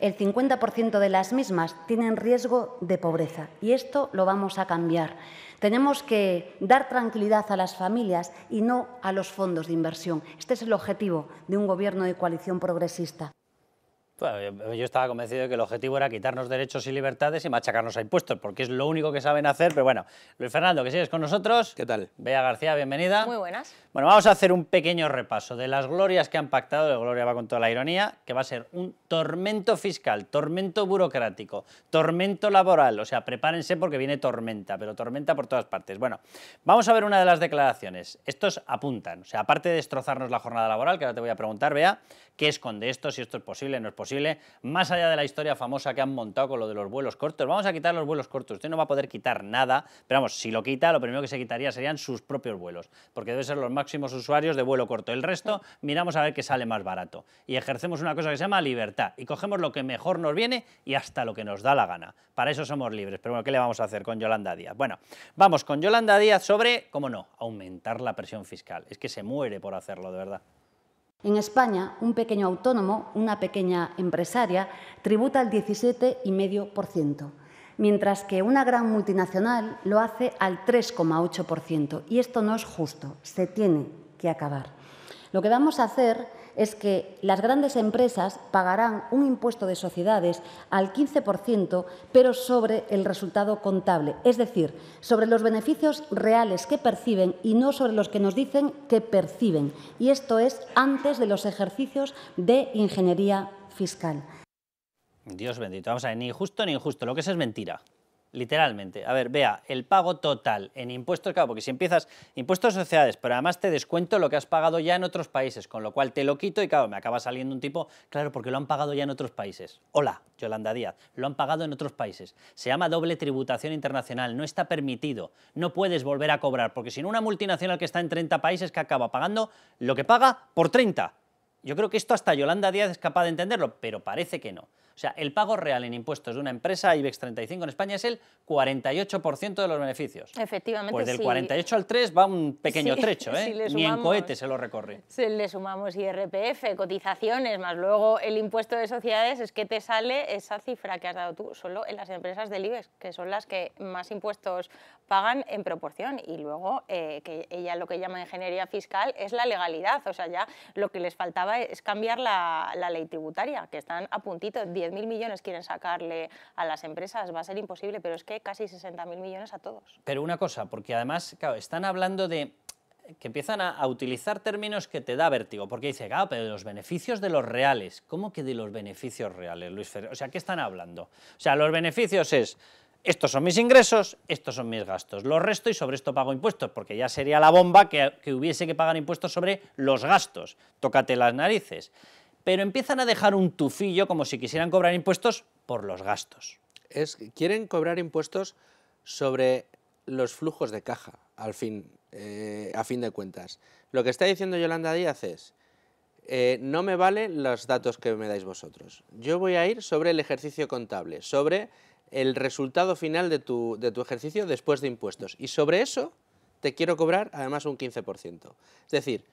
el 50% de las mismas tienen riesgo de pobreza y esto lo vamos a cambiar. Tenemos que dar tranquilidad a las familias y no a los fondos de inversión. Este es el objetivo de un gobierno de coalición progresista. yo estaba convencido de que el objetivo era quitarnos derechos y libertades y machacarnos a impuestos, porque es lo único que saben hacer. Pero bueno, Luis Fernando, que sigues con nosotros. ¿Qué tal? Bea García, bienvenida. Muy buenas. Bueno, vamos a hacer un pequeño repaso de las glorias que han pactado, de Gloria va con toda la ironía, que va a ser un tormento fiscal, tormento burocrático, tormento laboral, o sea, prepárense porque viene tormenta, pero tormenta por todas partes. Bueno, vamos a ver una de las declaraciones. Estos apuntan, o sea, aparte de destrozarnos la jornada laboral, que ahora te voy a preguntar, vea, ¿qué esconde esto? Si esto es posible, no es posible, más allá de la historia famosa que han montado con lo de los vuelos cortos, vamos a quitar los vuelos cortos, usted no va a poder quitar nada, pero vamos, si lo quita, lo primero que se quitaría serían sus propios vuelos, porque debe ser los más máximos usuarios de vuelo corto. El resto miramos a ver qué sale más barato. Y ejercemos una cosa que se llama libertad. Y cogemos lo que mejor nos viene y hasta lo que nos da la gana. Para eso somos libres. Pero bueno, ¿qué le vamos a hacer con Yolanda Díaz? Bueno, vamos con Yolanda Díaz sobre, cómo no, aumentar la presión fiscal. Es que se muere por hacerlo, de verdad. En España, un pequeño autónomo, una pequeña empresaria, tributa el 17,5% mientras que una gran multinacional lo hace al 3,8%. Y esto no es justo, se tiene que acabar. Lo que vamos a hacer es que las grandes empresas pagarán un impuesto de sociedades al 15%, pero sobre el resultado contable, es decir, sobre los beneficios reales que perciben y no sobre los que nos dicen que perciben. Y esto es antes de los ejercicios de ingeniería fiscal. Dios bendito. Vamos a ver, ni justo ni injusto. Lo que es es mentira. Literalmente. A ver, vea, el pago total en impuestos, claro, porque si empiezas impuestos a sociedades, pero además te descuento lo que has pagado ya en otros países, con lo cual te lo quito y claro, me acaba saliendo un tipo, claro, porque lo han pagado ya en otros países. Hola, Yolanda Díaz, lo han pagado en otros países. Se llama doble tributación internacional, no está permitido, no puedes volver a cobrar, porque si no una multinacional que está en 30 países que acaba pagando lo que paga por 30. Yo creo que esto hasta Yolanda Díaz es capaz de entenderlo, pero parece que no. O sea, el pago real en impuestos de una empresa IBEX 35 en España es el 48% de los beneficios. Efectivamente, Pues del 48 al 3 va un pequeño trecho, ¿eh? Ni en cohete se lo recorre. Si le sumamos IRPF, cotizaciones, más luego el impuesto de sociedades, es que te sale esa cifra que has dado tú solo en las empresas del IBEX, que son las que más impuestos pagan en proporción. Y luego, eh, que ella lo que llama ingeniería fiscal es la legalidad. O sea, ya lo que les faltaba es cambiar la, la ley tributaria, que están a puntito, 10 mil millones quieren sacarle a las empresas va a ser imposible, pero es que casi mil millones a todos. Pero una cosa, porque además, están hablando de que empiezan a, utilizar términos que te da vértigo, porque dice, claro, ah, pero de los beneficios de los reales. ¿Cómo que de los beneficios reales, Luis Ferrer? O sea, ¿qué están hablando? O sea, los beneficios es, estos son mis ingresos, estos son mis gastos, los resto y sobre esto pago impuestos, porque ya sería la bomba que, que hubiese que pagar impuestos sobre los gastos. Tócate las narices pero empiezan a dejar un tufillo como si quisieran cobrar impuestos por los gastos. Es, quieren cobrar impuestos sobre los flujos de caja, al fin, eh, a fin de cuentas. Lo que está diciendo Yolanda Díaz es, eh, no me valen los datos que me dais vosotros. Yo voy a ir sobre el ejercicio contable, sobre el resultado final de tu, de tu ejercicio después de impuestos. Y sobre eso te quiero cobrar además un 15%. Es decir,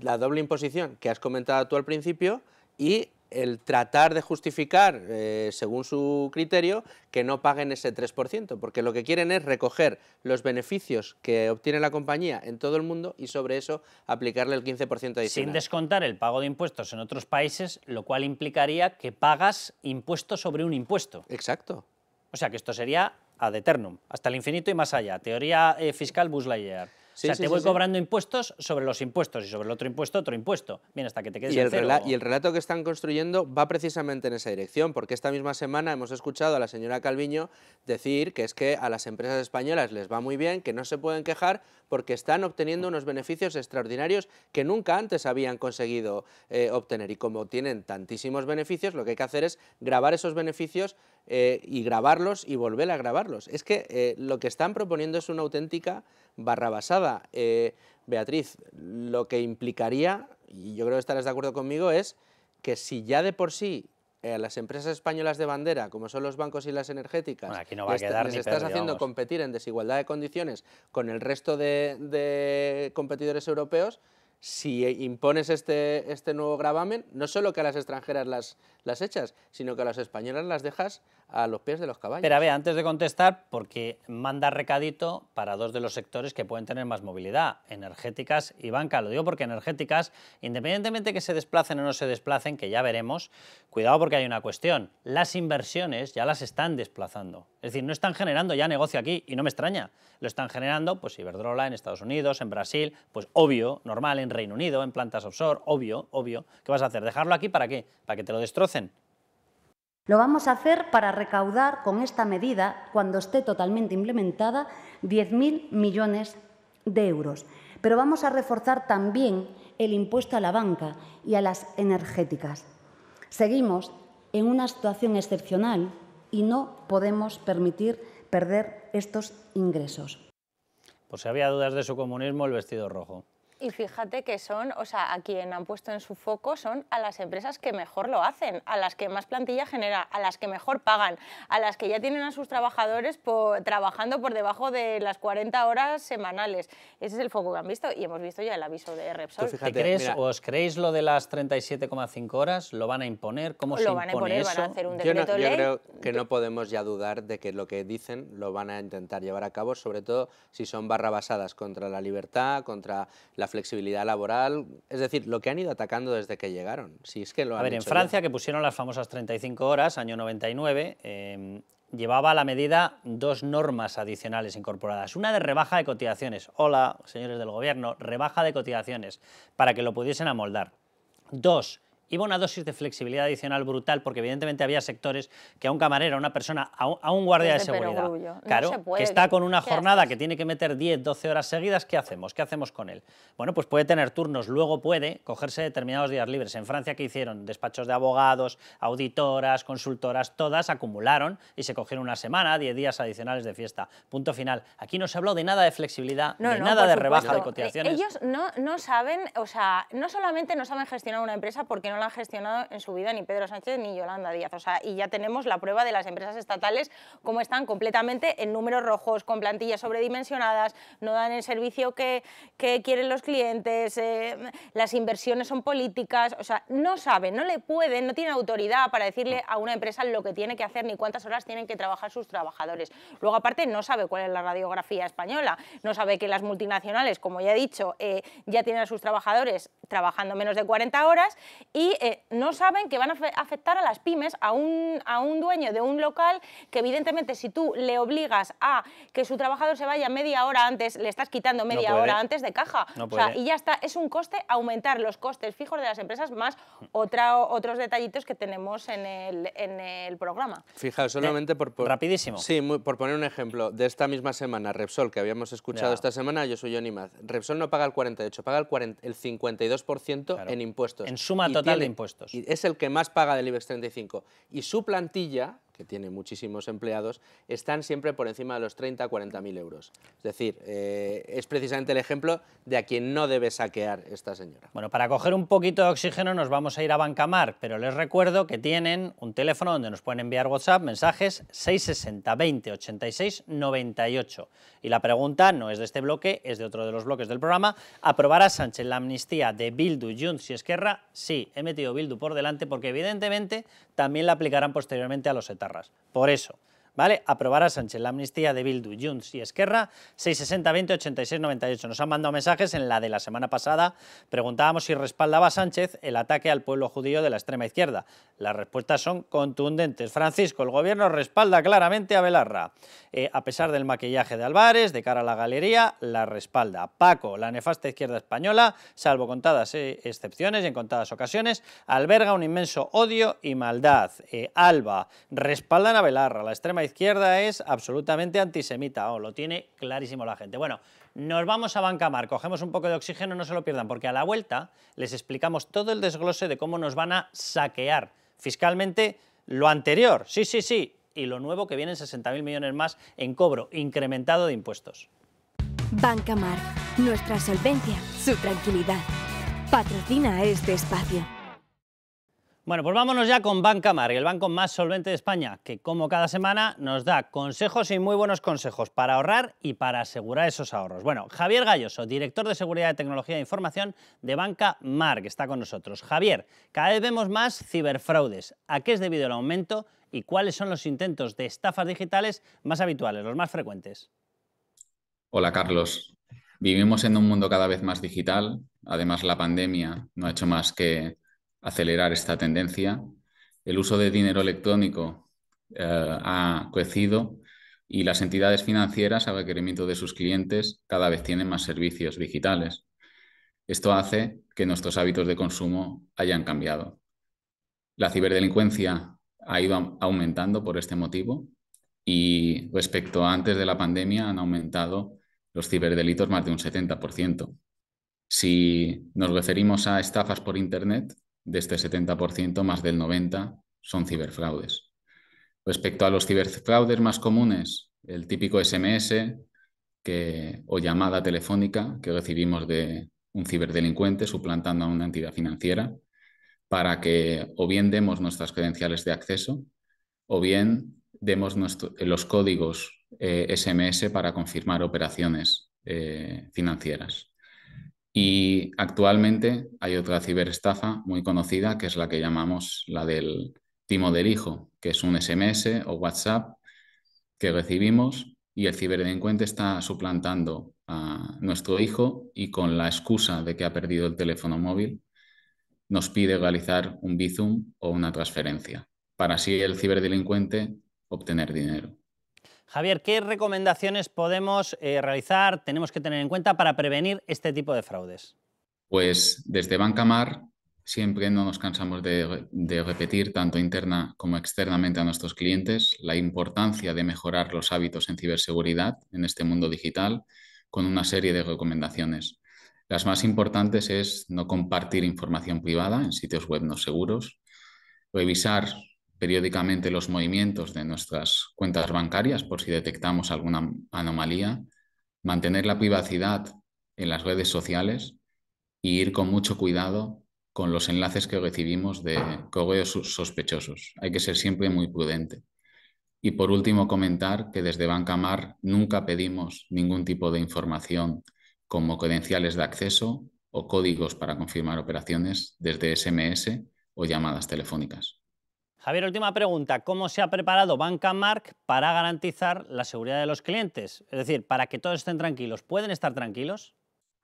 la doble imposición que has comentado tú al principio y el tratar de justificar, eh, según su criterio, que no paguen ese 3%, porque lo que quieren es recoger los beneficios que obtiene la compañía en todo el mundo y sobre eso aplicarle el 15% adicional. Sin descontar el pago de impuestos en otros países, lo cual implicaría que pagas impuestos sobre un impuesto. Exacto. O sea que esto sería ad eternum, hasta el infinito y más allá. Teoría eh, fiscal buslayer o sea, te voy cobrando impuestos sobre los impuestos y sobre el otro impuesto, otro impuesto. Bien, hasta que te quedes y el, y el relato que están construyendo va precisamente en esa dirección, porque esta misma semana hemos escuchado a la señora Calviño decir que es que a las empresas españolas les va muy bien, que no se pueden quejar porque están obteniendo unos beneficios extraordinarios que nunca antes habían conseguido eh, obtener. Y como tienen tantísimos beneficios, lo que hay que hacer es grabar esos beneficios eh, y grabarlos y volver a grabarlos. Es que eh, lo que están proponiendo es una auténtica barrabasada. basada eh, Beatriz, lo que implicaría, y yo creo que estarás de acuerdo conmigo, es que si ya de por sí las empresas españolas de bandera, como son los bancos y las energéticas, les, estás haciendo competir en desigualdad de condiciones con el resto de competidores europeos, si impones este, este nuevo gravamen, no solo que a las extranjeras las, las echas, sino que a las españolas las dejas a los pies de los caballos. Pero a ver, antes de contestar, porque manda recadito para dos de los sectores que pueden tener más movilidad, energéticas y banca. Lo digo porque energéticas, independientemente que se desplacen o no se desplacen, que ya veremos, cuidado porque hay una cuestión. Las inversiones ya las están desplazando. Es decir, no están generando ya negocio aquí, y no me extraña. Lo están generando, pues Iberdrola en Estados Unidos, en Brasil, pues obvio, normal, en Reino Unido, en plantas offshore, obvio, obvio. ¿Qué vas a hacer? ¿Dejarlo aquí para qué? ¿Para que te lo destrocen? Lo vamos a hacer para recaudar con esta medida, cuando esté totalmente implementada, 10.000 millones de euros. Pero vamos a reforzar también el impuesto a la banca y a las energéticas. Seguimos en una situación excepcional y no podemos permitir perder estos ingresos. Por si había dudas de su comunismo, el vestido rojo y fíjate que son, o sea, a quien han puesto en su foco son a las empresas que mejor lo hacen, a las que más plantilla genera, a las que mejor pagan, a las que ya tienen a sus trabajadores trabajando por debajo de las 40 horas semanales. Ese es el foco que han visto y hemos visto ya el aviso de Repsol. ¿Os creéis lo de las 37,5 horas? ¿Lo van a imponer? ¿Cómo lo van a imponer, Van a hacer un decreto yo, creo que no podemos ya dudar de que lo que dicen lo van a intentar llevar a cabo, sobre todo si son barrabasadas contra la libertad, contra la flexibilidad laboral, es decir, lo que han ido atacando desde que llegaron. Si es que lo a ver, en Francia, que pusieron las famosas 35 horas, año 99, em, llevaba a la medida dos normas adicionales incorporadas. Una de rebaja de cotizaciones. Hola, señores del gobierno, rebaja de cotizaciones, para que lo pudiesen amoldar. Dos, iba una dosis de flexibilidad adicional brutal, porque evidentemente había sectores que a un camarero, a una persona, a un, guardia de seguridad, claro, que está con una jornada que tiene que meter 10, 12 horas seguidas, ¿qué hacemos? ¿Qué hacemos con él? Bueno, pues puede tener turnos, luego puede cogerse determinados días libres. En Francia, ¿qué hicieron? Despachos de abogados, auditoras, consultoras, todas acumularon y se cogieron una semana, 10 días adicionales de fiesta. Punto final. Aquí no se habló de nada de flexibilidad, no, nada de rebaja de cotizaciones. Ellos no, no saben, o sea, no solamente no saben gestionar una empresa porque no la ha gestionado en su vida ni Pedro Sánchez ni Yolanda Díaz. O sea, y ya tenemos la prueba de las empresas estatales, como están completamente en números rojos, con plantillas sobredimensionadas, no dan el servicio que, quieren los clientes, eh, las inversiones son políticas, o sea, no saben, no le pueden, no tienen autoridad para decirle a una empresa lo que tiene que hacer ni cuántas horas tienen que trabajar sus trabajadores. Luego, aparte, no sabe cuál es la radiografía española, no sabe que las multinacionales, como ya he dicho, eh, ya tienen a sus trabajadores trabajando menos de 40 horas y eh, no saben que van a afectar a las pymes, a un, a un dueño de un local que evidentemente si tú le obligas a que su trabajador se vaya media hora antes, le estás quitando media hora antes de caja. y ya está, es un coste aumentar los costes fijos de las empresas más otros detallitos que tenemos en el, en el programa. Fijaos, eh, solamente por, Rapidísimo. Sí, por poner un ejemplo, de esta misma semana, Repsol, que habíamos escuchado esta semana, yo soy Johnny Maz, Repsol no paga el 48, paga el, 52% en impuestos. En suma total impuestos. Y es el que más paga del IBEX 35. Y su plantilla que tiene muchísimos empleados, están siempre por encima de los 30 40 mil euros. Es decir, eh, es precisamente el ejemplo de a quien no debe saquear esta señora. Bueno, para coger un poquito de oxígeno nos vamos a ir a Bancamar, pero les recuerdo que tienen un teléfono donde nos pueden enviar WhatsApp, mensajes 660 20 86 98. Y la pregunta no es de este bloque, es de otro de los bloques del programa. ¿Aprobará Sánchez la amnistía de Bildu, Junts y Esquerra? Sí, he metido Bildu por delante porque evidentemente también la aplicarán posteriormente a los etarras. Por eso. ¿vale? Aprobar a Sánchez la amnistía de Bildu, Junts y Esquerra, 660-20-86-98. Nos han mandado mensajes en la de la semana pasada. Preguntábamos si respaldaba Sánchez el ataque al pueblo judío de la extrema izquierda. Las respuestas son contundentes. Francisco, el gobierno respalda claramente a Belarra. Eh, a pesar del maquillaje de Álvarez, de cara a la galería, la respalda. Paco, la nefasta izquierda española, salvo contadas eh, excepciones y en contadas ocasiones, alberga un inmenso odio y maldad. Eh, Alba, respaldan a Belarra, la extrema izquierda es absolutamente antisemita, o lo tiene clarísimo la gente. Bueno, nos vamos a Bancamar, cogemos un poco de oxígeno, no se lo pierdan, porque a la vuelta les explicamos todo el desglose de cómo nos van a saquear fiscalmente lo anterior, sí, sí, sí, y lo nuevo que vienen 60.000 millones más en cobro incrementado de impuestos. Bancamar, nuestra solvencia, su tranquilidad. Patrocina este espacio. Bueno, pues vámonos ya con Banca Mar, el banco más solvente de España, que como cada semana nos da consejos y muy buenos consejos para ahorrar y para asegurar esos ahorros. Bueno, Javier Galloso, director de Seguridad, de Tecnología e Información de Banca Mar, que está con nosotros. Javier, cada vez vemos más ciberfraudes. ¿A qué es debido el aumento y cuáles son los intentos de estafas digitales más habituales, los más frecuentes? Hola, Carlos. Vivimos en un mundo cada vez más digital. Además, la pandemia no ha hecho más que acelerar esta tendencia. El uso de dinero electrónico eh, ha crecido y las entidades financieras, a requerimiento de sus clientes, cada vez tienen más servicios digitales. Esto hace que nuestros hábitos de consumo hayan cambiado. La ciberdelincuencia ha ido aumentando por este motivo y respecto a antes de la pandemia han aumentado los ciberdelitos más de un 70%. Si nos referimos a estafas por Internet, de este 70%, más del 90% son ciberfraudes. Respecto a los ciberfraudes más comunes, el típico SMS o llamada telefónica que recibimos de un ciberdelincuente suplantando a una entidad financiera para que o bien demos nuestras credenciales de acceso o bien demos los códigos SMS eh, para confirmar operaciones eh, financieras. Y actualmente hay otra ciberestafa muy conocida, que es la que llamamos la del timo del hijo, que es un SMS o WhatsApp que recibimos y el ciberdelincuente está suplantando a nuestro hijo y con la excusa de que ha perdido el teléfono móvil, nos pide realizar un Bizum o una transferencia, para así el ciberdelincuente obtener dinero. Javier, ¿qué recomendaciones podemos eh, realizar, tenemos que tener en cuenta para prevenir este tipo de fraudes? Pues desde Mar siempre no nos cansamos de, de, repetir, tanto interna como externamente a nuestros clientes, la importancia de mejorar los hábitos en ciberseguridad en este mundo digital con una serie de recomendaciones. Las más importantes es no compartir información privada en sitios web no seguros, revisar periódicamente los movimientos de nuestras cuentas bancarias por si detectamos alguna anomalía, mantener la privacidad en las redes sociales e ir con mucho cuidado con los enlaces que recibimos de correos sospechosos. Hay que ser siempre muy prudente. Y por último, comentar que desde Banca Mar nunca pedimos ningún tipo de información como credenciales de acceso o códigos para confirmar operaciones desde SMS o llamadas telefónicas. Javier, última pregunta. ¿Cómo se ha preparado Bancamark para garantizar la seguridad de los clientes? Es decir, para que todos estén tranquilos. ¿Pueden estar tranquilos?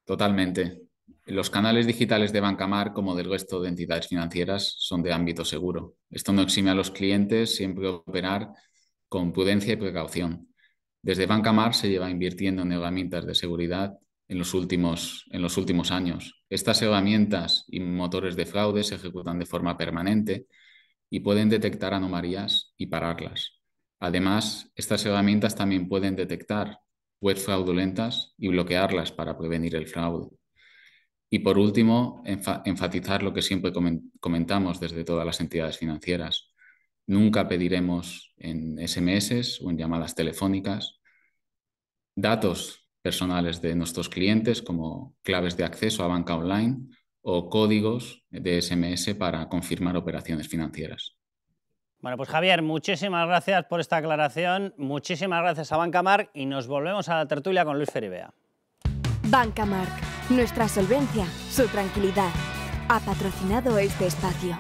Totalmente. Los canales digitales de Mark, como del resto de entidades financieras, son de ámbito seguro. Esto no exime a los clientes siempre operar con prudencia y precaución. Desde Bancamar se lleva invirtiendo en herramientas de seguridad en los últimos, en los últimos años. Estas herramientas y motores de fraude se ejecutan de forma permanente y pueden detectar anomalías y pararlas. Además, estas herramientas también pueden detectar webs fraudulentas y bloquearlas para prevenir el fraude. Y por último, enfatizar lo que siempre comentamos desde todas las entidades financieras. Nunca pediremos en SMS o en llamadas telefónicas datos personales de nuestros clientes como claves de acceso a banca online o códigos de SMS para confirmar operaciones financieras. Bueno, pues Javier, muchísimas gracias por esta aclaración, muchísimas gracias a Bancamar y nos volvemos a la tertulia con Luis Feribea. Bancamar, nuestra solvencia, su tranquilidad. Ha patrocinado este espacio.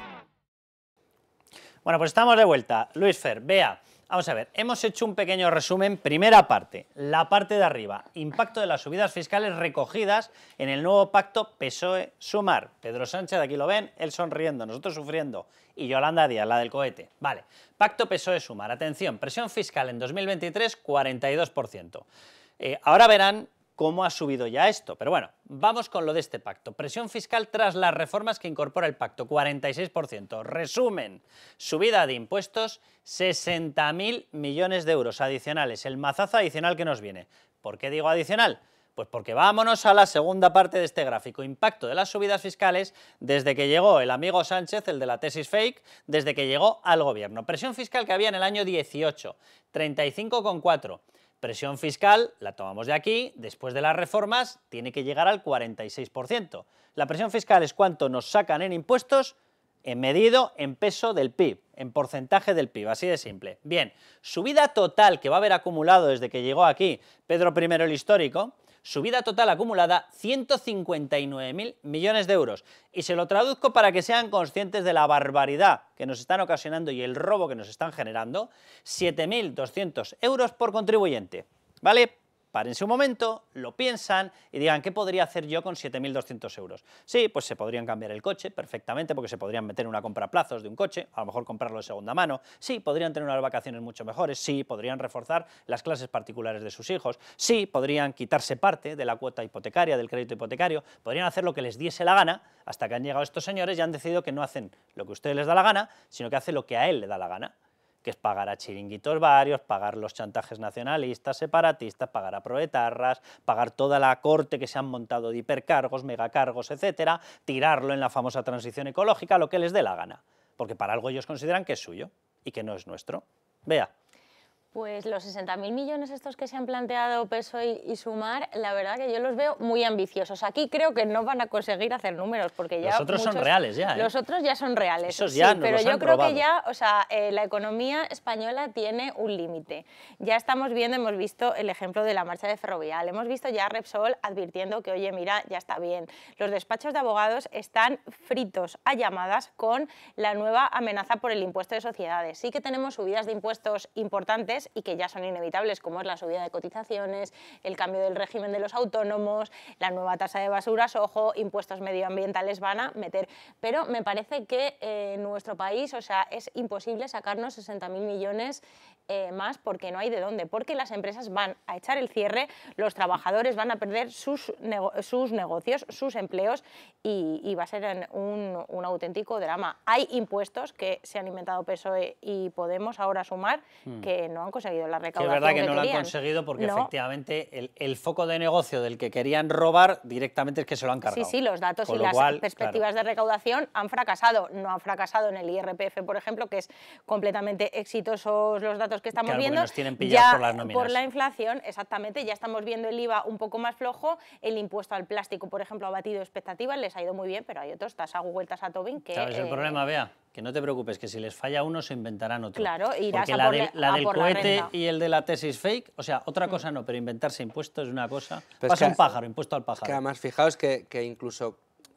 Bueno, pues estamos de vuelta. Luis Fer, vea. Vamos a ver, hemos hecho un pequeño resumen. Primera parte, la parte de arriba, impacto de las subidas fiscales recogidas en el nuevo pacto PSOE-Sumar. Pedro Sánchez, aquí lo ven, él sonriendo, nosotros sufriendo. Y Yolanda Díaz, la del cohete. Vale, pacto PSOE-Sumar. Atención, presión fiscal en 2023, 42%. Eh, ahora verán cómo ha subido ya esto. Pero bueno, vamos con lo de este pacto. Presión fiscal tras las reformas que incorpora el pacto, 46%. Resumen, subida de impuestos, 60.000 millones de euros adicionales, el mazazo adicional que nos viene. ¿Por qué digo adicional? Pues porque vámonos a la segunda parte de este gráfico, impacto de las subidas fiscales desde que llegó el amigo Sánchez, el de la tesis fake, desde que llegó al gobierno. Presión fiscal que había en el año 18, 35,4. Presión fiscal, la tomamos de aquí, después de las reformas tiene que llegar al 46%. La presión fiscal es cuánto nos sacan en impuestos en medido en peso del PIB, en porcentaje del PIB, así de simple. Bien, subida total que va a haber acumulado desde que llegó aquí Pedro I el histórico, subida total acumulada 159.000 millones de euros. Y se lo traduzco para que sean conscientes de la barbaridad que nos están ocasionando y el robo que nos están generando, 7.200 euros por contribuyente. ¿Vale? párense un momento, lo piensan y digan, ¿qué podría hacer yo con 7.200 euros? Sí, pues se podrían cambiar el coche perfectamente porque se podrían meter en una compra a plazos de un coche, a lo mejor comprarlo de segunda mano, sí, podrían tener unas vacaciones mucho mejores, sí, podrían reforzar las clases particulares de sus hijos, sí, podrían quitarse parte de la cuota hipotecaria, del crédito hipotecario, podrían hacer lo que les diese la gana hasta que han llegado estos señores y han decidido que no hacen lo que a usted les da la gana, sino que hace lo que a él le da la gana que es pagar a chiringuitos varios, pagar los chantajes nacionalistas, separatistas, pagar a proetarras, pagar toda la corte que se han montado de hipercargos, megacargos, etcétera, tirarlo en la famosa transición ecológica, lo que les dé la gana, porque para algo ellos consideran que es suyo y que no es nuestro. Vea, pues los 60.000 millones estos que se han planteado peso y, Sumar, la verdad que yo los veo muy ambiciosos. Aquí creo que no van a conseguir hacer números porque ya... Los otros son reales ya. ¿eh? Los otros ya son reales. Esos ya pero yo creo que ya, o sea, eh, la economía española tiene un límite. Ya estamos viendo, hemos visto el ejemplo de la marcha de Ferrovial, hemos visto ya Repsol advirtiendo que, oye, mira, ya está bien. Los despachos de abogados están fritos a llamadas con la nueva amenaza por el impuesto de sociedades. Sí que tenemos subidas de impuestos importantes y que ya son inevitables, como es la subida de cotizaciones, el cambio del régimen de los autónomos, la nueva tasa de basuras, ojo, impuestos medioambientales van a meter. Pero me parece que en eh, nuestro país, o sea, es imposible sacarnos 60.000 millones eh, más porque no hay de dónde, porque las empresas van a echar el cierre, los trabajadores van a perder sus, sus negocios, sus empleos y, va a ser un, auténtico drama. Hay impuestos que se han inventado PSOE y Podemos ahora sumar mm. que no han conseguido la recaudación. es verdad que, no lo han conseguido porque efectivamente el, foco de negocio del que querían robar directamente es que se lo han cargado. Sí, sí, los datos y las perspectivas de recaudación han fracasado. No han fracasado en el IRPF, por ejemplo, que es completamente exitosos los datos que estamos viendo, ya por, la inflación, exactamente, ya estamos viendo el IVA un poco más flojo, el impuesto al plástico, por ejemplo, ha batido expectativas, les ha ido muy bien, pero hay otros, a vueltas a Tobin, que... ¿Sabes el eh, problema, vea Que no te preocupes, que si les falla uno se inventarán otro. Claro, irás a la, la del cohete y el de la tesis fake, o sea, otra mm. cosa no, pero inventarse impuestos es una cosa. Pasa un pájaro, impuesto al pájaro. además, fijaos que incluso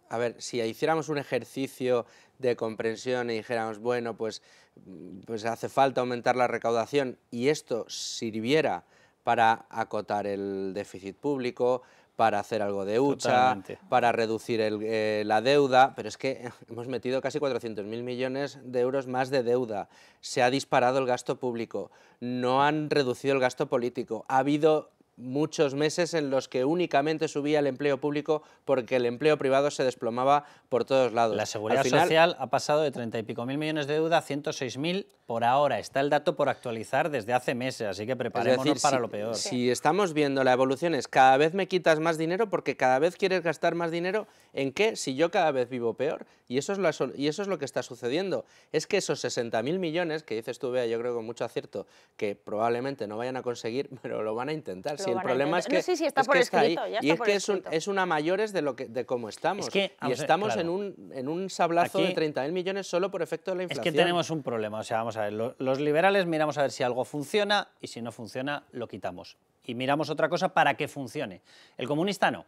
a ver, si hiciéramos un ejercicio de comprensión y dijéramos, bueno, pues, mm, pues hace falta aumentar la recaudación y esto sirviera para acotar el déficit público, para hacer algo de hucha, para reducir eh, la deuda, pero es que hemos metido casi 400.000 millones de euros más de deuda, se ha disparado el gasto público, no han reducido el gasto político, ha habido muchos meses en los que únicamente subía el empleo público porque el empleo privado se desplomaba por todos lados. La seguridad social ha pasado de 30 y pico mil millones de deuda a 106 mil por ahora. Está el dato por actualizar desde hace meses, así que preparémonos para lo peor. Si estamos viendo la evolución es cada vez me quitas más dinero porque cada vez quieres gastar más dinero, ¿en qué? Si yo cada vez vivo peor. Y eso es lo, y eso es lo que está sucediendo. Es que esos 60 mil millones que dices tú, Bea, yo creo con mucho acierto, que probablemente no vayan a conseguir, pero lo van a intentar el problema es que. está por escrito. y es que es, una mayores de, lo que, de cómo estamos. y estamos en, un, en un sablazo de 30.000 millones solo por efecto de la inflación. Es que tenemos un problema. O sea, vamos a ver, los, los liberales miramos a ver si algo funciona y si no funciona, lo quitamos. Y miramos otra cosa para que funcione. El comunista no.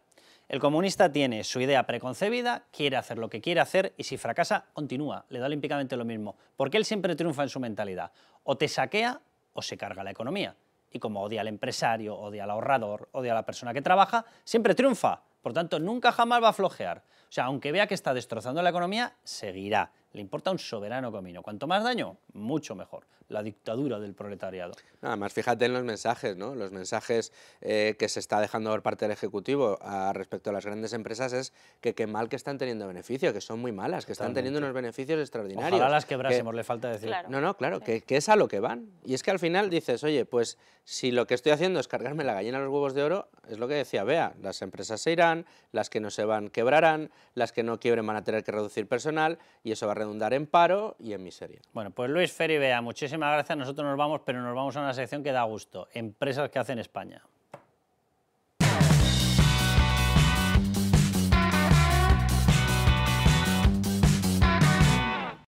El comunista tiene su idea preconcebida, quiere hacer lo que quiere hacer y si fracasa, continúa, le da olímpicamente lo mismo, porque él siempre triunfa en su mentalidad. O te saquea o se carga la economía. Y como odia al empresario, odia al ahorrador, odia a la persona que trabaja, siempre triunfa. Por tanto, nunca jamás va a flojear. O sea, aunque vea que está destrozando la economía, seguirá le importa un soberano comino. Cuanto más daño, mucho mejor. La dictadura del proletariado. Nada más, fíjate en los mensajes, ¿no? Los mensajes eh, que se está dejando por parte del Ejecutivo ah, respecto a las grandes empresas es que qué mal que están teniendo beneficio, que son muy malas, que están teniendo unos beneficios extraordinarios. Ojalá las quebrásemos, le falta decir. No, no, claro, que, que, es a lo que van. Y es que al final dices, oye, pues si lo que estoy haciendo es cargarme la gallina a los huevos de oro, es lo que decía vea las empresas se irán, las que no se van quebrarán, las que no quiebren van a tener que reducir personal y eso va a redundar en paro y en miseria. Bueno, pues Luis Feribea, muchísimas gracias. Nosotros nos vamos, pero nos vamos a una sección que da gusto, empresas que hacen España.